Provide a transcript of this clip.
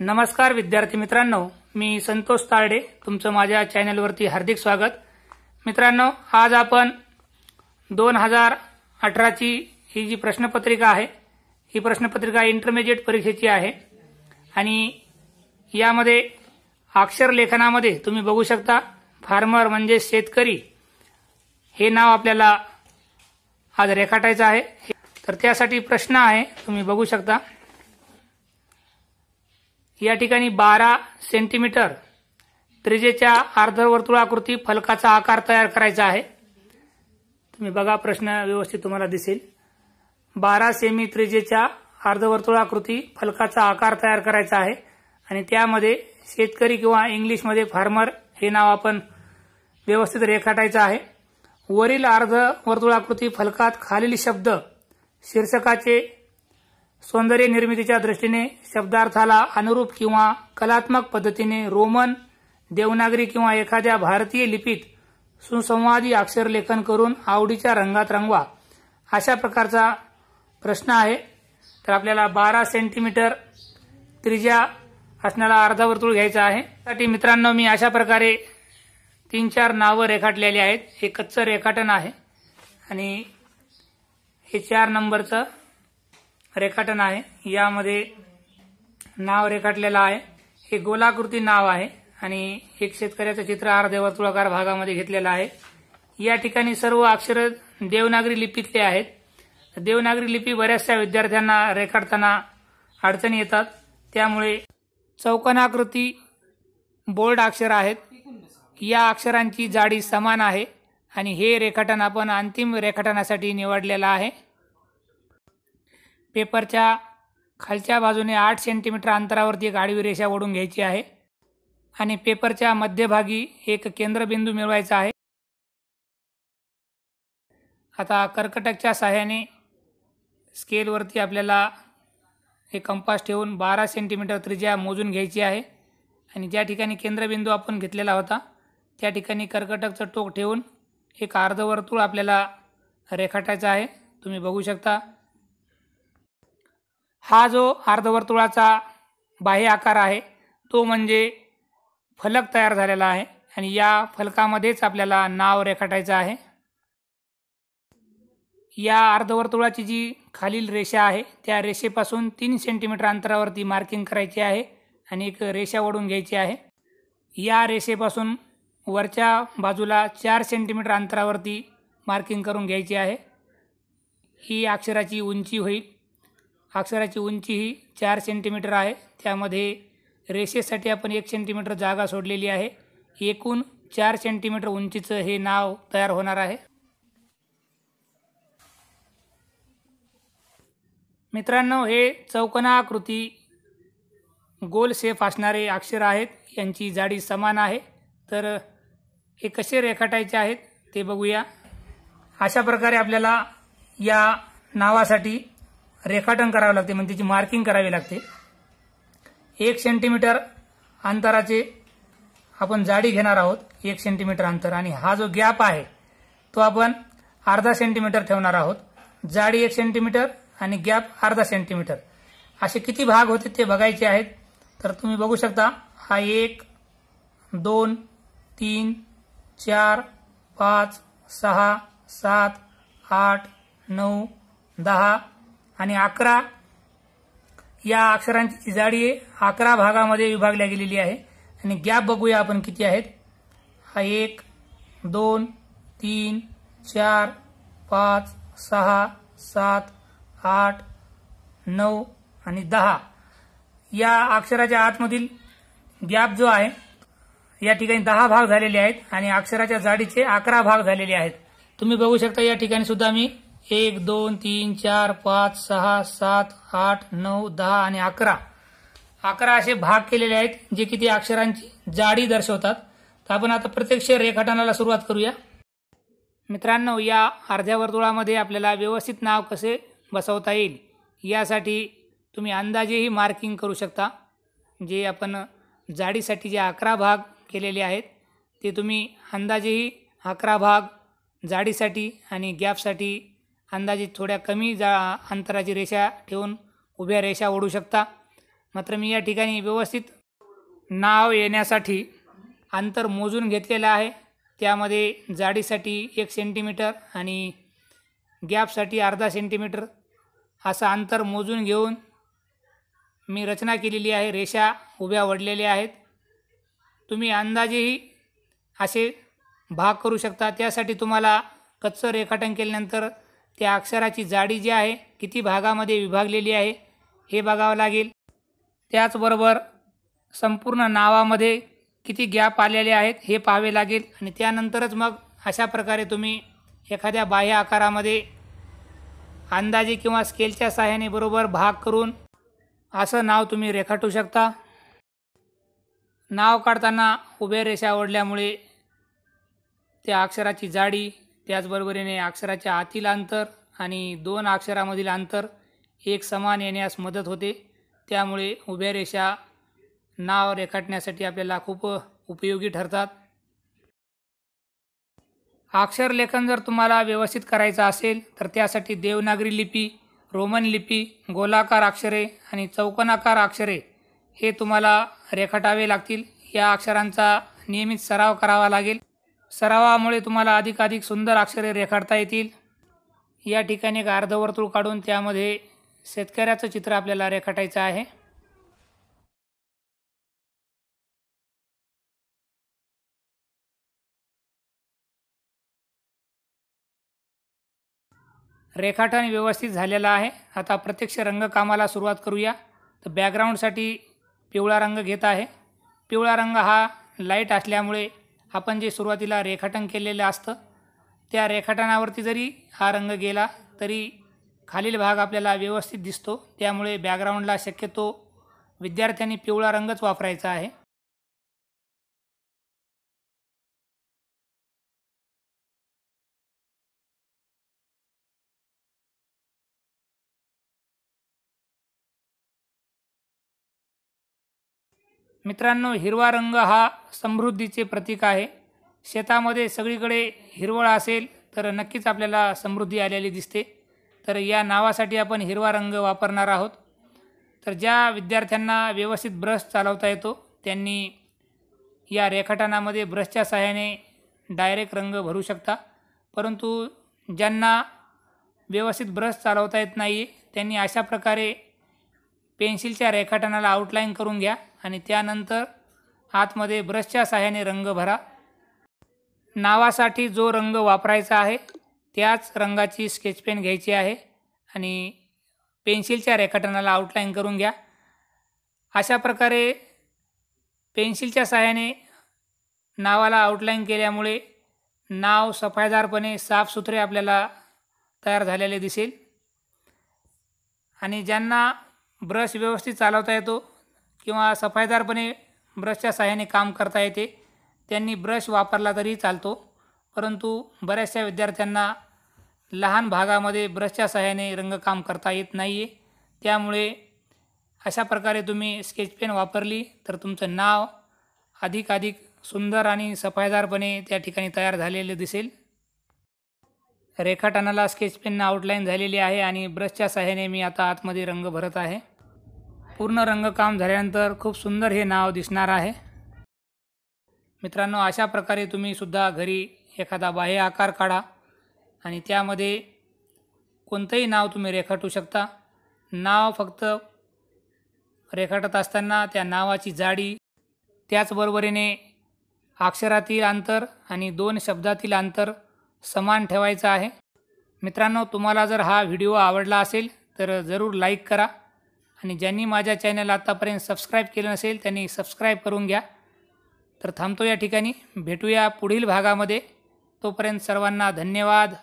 नमस्कार विद्यार्थी मित्रांनो मी संतोष तारडे तुमचं माझ्या चॅनलवरती हार्दिक स्वागत मित्रांनो आज आपण दोन हजार अठराची ही जी प्रश्नपत्रिका आहे ही प्रश्नपत्रिका इंटरमिजिएट परीक्षेची आहे आणि यामध्ये अक्षर लेखनामध्ये तुम्ही बघू शकता फार्मर म्हणजे शेतकरी हे नाव आपल्याला आज रेखाटायचं आहे तर त्यासाठी प्रश्न आहे तुम्ही बघू शकता या ठिकाणी बारा सेंटीमीटर त्रिजेच्या अर्धवर्तुळाकृती फलकाचा आकार तयार करायचा आहे तुम्ही बघा प्रश्न व्यवस्थित तुम्हाला दिसेल बारा सेमी त्रिजेच्या अर्धवर्तुळाकृती फलकाचा आकार तयार करायचा आहे आणि त्यामध्ये शेतकरी किंवा इंग्लिशमध्ये फार्मर हे नाव आपण व्यवस्थित रेखाटायचं आहे वरील अर्धवर्तुळाकृती फलकात खालील शब्द शीर्षकाचे सौंदर्य निर्मितीच्या दृष्टीने शब्दार्थाला अनुरूप किंवा कलात्मक पद्धतीने रोमन देवनागरी किंवा एखाद्या भारतीय लिपीत सुसंवादी अक्षरलेखन करून आवडीच्या रंगात रंगवा अशा प्रकारचा प्रश्न आहे तर आपल्याला बारा सेंटीमीटर त्रिज्या असणारा अर्धा वर्तुळ घ्यायचा आहे त्यासाठी मित्रांनो मी अशा प्रकारे तीन चार नावं रेखाटलेली आहेत हे कच्चं रेखाटन आहे आणि हे चार नंबरचं रेखाटन आहे यामध्ये नाव रेखाटलेलं आहे हे गोलाकृती नाव आहे आणि एक शेतकऱ्याचं चित्र अर्धे भागामध्ये घेतलेलं आहे या ठिकाणी सर्व अक्षर देवनागरी लिपीतले आहेत देवनागरी लिपी बऱ्याचशा विद्यार्थ्यांना रेखाटताना अडचणी येतात त्यामुळे चौकनाकृती बोल्ड अक्षर आहेत या अक्षरांची जाडी समान आहे आणि हे रेखाटन आपण अंतिम रेखाटनासाठी निवडलेलं आहे पेपरच्या खालच्या बाजूने आठ सेंटीमीटर अंतरावरती एक आडवी रेषा ओढून घ्यायची आहे आणि पेपरच्या मध्यभागी एक केंद्रबिंदू मिळवायचा आहे आता कर्कटकच्या सहाय्याने स्केलवरती आपल्याला हे कंपास ठेवून बारा सेंटीमीटर त्रिज्या मोजून घ्यायची आहे आणि ज्या ठिकाणी केंद्रबिंदू आपण घेतलेला होता त्या ठिकाणी कर्कटकचं टोक ठेवून एक अर्धवर्तुळ आपल्याला रेखाटायचं आहे तुम्ही बघू शकता हा जो अर्धवर्तुळाचा बाह्य आकार आहे तो म्हणजे फलक तयार झालेला आहे आणि या फलकामध्येच आपल्याला नाव रेखाटायचं आहे या अर्धवर्तुळाची जी खालील रेषा आहे त्या रेषेपासून तीन सेंटीमीटर अंतरावरती मार्किंग करायची आहे आणि एक रेषा ओढून घ्यायची आहे या रेषेपासून वरच्या बाजूला चार सेंटीमीटर अंतरावरती मार्किंग करून घ्यायची आहे ही अक्षराची उंची होईल अक्षराची उंची ही चार सेंटीमीटर आहे त्यामध्ये रेषेसाठी आपण एक सेंटीमीटर जागा सोडलेली आहे एकूण चार सेंटीमीटर उंचीचं हे नाव तयार होणार आहे मित्रांनो हे चौकनाकृती गोल शेप असणारे अक्षर आहेत यांची जाडी समान आहे तर हे कसे रेखाटायचे आहेत ते बघूया अशा प्रकारे आपल्याला या नावासाठी रेखाटन करावे लागते म्हणजे त्याची मार्किंग करावी लागते एक सेंटीमीटर अंतराचे आपण जाडी घेणार आहोत एक सेंटीमीटर अंतर आणि हा जो गॅप आहे तो आपण अर्धा सेंटीमीटर ठेवणार आहोत जाडी एक सेंटीमीटर आणि गॅप अर्धा सेंटीमीटर असे किती भाग होते ते बघायचे आहेत तर तुम्ही बघू शकता हा एक दोन तीन चार पाच सहा सात आठ नऊ दहा आणि अकरा या अक्षरांची जाडी अकरा भागामध्ये विभागल्या गेलेली आहे आणि गॅप बघूया आपण किती आहेत हा एक दोन तीन चार पाच सहा सात आठ नऊ आणि दहा या अक्षराच्या आतमधील गॅप जो आहे या ठिकाणी दहा भाग झालेले आहेत आणि अक्षराच्या जाडीचे अकरा भाग झालेले आहेत तुम्ही बघू शकता या ठिकाणी सुद्धा मी एक दोन तीन चार पाच सहा सात आठ नऊ दहा आणि अकरा अकरा असे भाग केलेले आहेत जे किती अक्षरांची जाडी दर्शवतात तर आपण आता प्रत्यक्ष रेखाटनाला सुरुवात करूया मित्रांनो या अर्ध्या वर्तुळामध्ये आपल्याला व्यवस्थित नाव कसे बसवता येईल यासाठी तुम्ही अंदाजेही मार्किंग करू शकता जे आपण जाडीसाठी जे अकरा भाग केलेले आहेत ते तुम्ही अंदाजेही अकरा भाग जाडीसाठी आणि गॅपसाठी अंदाजे थोड्या कमी जा अंतराची रेषा ठेवून उभ्या रेषा ओढू शकता मात्र मी या ठिकाणी व्यवस्थित नाव येण्यासाठी अंतर मोजून घेतलेलं आहे त्यामध्ये जाडीसाठी एक सेंटीमीटर आणि गॅपसाठी अर्धा सेंटीमीटर असं अंतर मोजून घेऊन मी रचना केलेली आहे रेषा उभ्या ओढलेल्या आहेत तुम्ही अंदाजेही असे भाग करू शकता त्यासाठी तुम्हाला कच्चं रेखाटन केल्यानंतर त्या अक्षराची जाडी जी आहे किती भागामध्ये विभागलेली आहे हे बघावं लागेल त्याचबरोबर संपूर्ण नावामध्ये किती गॅप आलेले आहेत हे पाहावे लागेल आणि त्यानंतरच मग अशा प्रकारे तुम्ही एखाद्या बाह्य आकारामध्ये अंदाजे किंवा स्केलच्या सहाय्याने बरोबर भाग करून असं नाव तुम्ही रेखाटू शकता नाव काढताना उभे रेषा ओढल्यामुळे त्या अक्षराची जाडी त्याचबरोबरीने अक्षराच्या आतील अंतर आणि दोन अक्षरामधील अंतर एक समान येण्यास मदत होते त्यामुळे उभ्या रेषा नाव रेखाटण्यासाठी आपल्याला खूप उपयोगी ठरतात अक्षरलेखन जर तुम्हाला व्यवस्थित करायचं असेल तर त्यासाठी देवनागरी लिपी रोमन लिपी गोलाकार अक्षरे आणि चौकोनाकार अक्षरे हे तुम्हाला रेखाटावे लागतील या अक्षरांचा नियमित सराव करावा लागेल सरावामुळे तुम्हाला अधिकाधिक सुंदर अक्षरे रेखाडता येतील या ठिकाणी एक अर्धवर्तुळ काढून त्यामध्ये शेतकऱ्याचं चित्र आपल्याला रेखाटायचं आहे रेखाटन व्यवस्थित झालेलं आहे आता प्रत्यक्ष रंगकामाला सुरुवात करूया तर बॅकग्राऊंडसाठी पिवळा रंग घेत आहे पिवळा रंग हा लाईट असल्यामुळे आपण जे सुरुवातीला रेखाटन केलेलं असतं त्या रेखाटनावरती जरी हा रंग गेला तरी खालील भाग आपल्याला व्यवस्थित दिसतो त्यामुळे बॅकग्राऊंडला शक्यतो विद्यार्थ्यांनी पिवळा रंगच वापरायचा आहे मित्रांनो हिरवा रंग हा समृद्धीचे प्रतीक आहे शेतामध्ये सगळीकडे हिरवळ असेल तर नक्कीच आपल्याला समृद्धी आलेली दिसते तर या नावासाठी आपण हिरवा रंग वापरणार आहोत तर ज्या विद्यार्थ्यांना व्यवस्थित ब्रश चालवता येतो त्यांनी या रेखाटनामध्ये ब्रशच्या सहाय्याने डायरेक्ट रंग भरू शकता परंतु ज्यांना व्यवस्थित ब्रश चालवता येत नाही त्यांनी अशा प्रकारे पेन्सिलच्या रेखाटनाला आउटलाईन करून घ्या आणि त्यानंतर आतमध्ये ब्रशच्या सहाय्याने रंग भरा नावासाठी जो रंग वापरायचा आहे त्याच रंगाची स्केच पेन घ्यायची आहे आणि पेन्सिलच्या रेखाटनाला आउटलाईन करून घ्या अशा प्रकारे पेन्सिलच्या सहाय्याने नावाला आउटलाईन केल्यामुळे नाव सफायदारपणे साफसुथरे आपल्याला तयार झालेले दिसेल आणि ज्यांना ब्रश व्यवस्थित चालवता येतो किंवा सफाईदारपणे ब्रशच्या सहाय्याने काम करता येते त्यांनी ब्रश वापरला तरी चालतो परंतु बऱ्याचशा विद्यार्थ्यांना लहान भागामध्ये ब्रशच्या सहाय्याने रंगकाम करता येत नाही आहे त्यामुळे अशा प्रकारे तुम्ही स्केच पेन वापरली तर तुमचं नाव अधिकाधिक सुंदर आणि सफाईदारपणे त्या ठिकाणी तयार झालेले दिसेल रेखाटनाला स्केच पेननं आउटलाईन झालेली आहे आणि ब्रशच्या सहाय्याने मी आता आतमध्ये रंग भरत आहे पूर्ण रंगकाम झाल्यानंतर खूप सुंदर हे नाव दिसणार आहे मित्रांनो अशा प्रकारे तुम्ही सुद्धा घरी एखादा बाह्य आकार काढा आणि त्यामध्ये कोणतंही नाव तुम्ही रेखाटू शकता नाव फक्त रेखाटत असताना त्या नावाची जाडी त्याचबरोबरीने अक्षरातील अंतर आणि दोन शब्दातील अंतर समान ठेवायचा आहे मित्रांनो तुम्हाला जर हा व्हिडिओ आवडला असेल तर जरूर लाईक करा आणि ज्यांनी माझ्या चॅनल आतापर्यंत सबस्क्राईब केलं नसेल त्यांनी सबस्क्राईब करून घ्या तर थांबतो या ठिकाणी भेटूया पुढील भागामध्ये तोपर्यंत सर्वांना धन्यवाद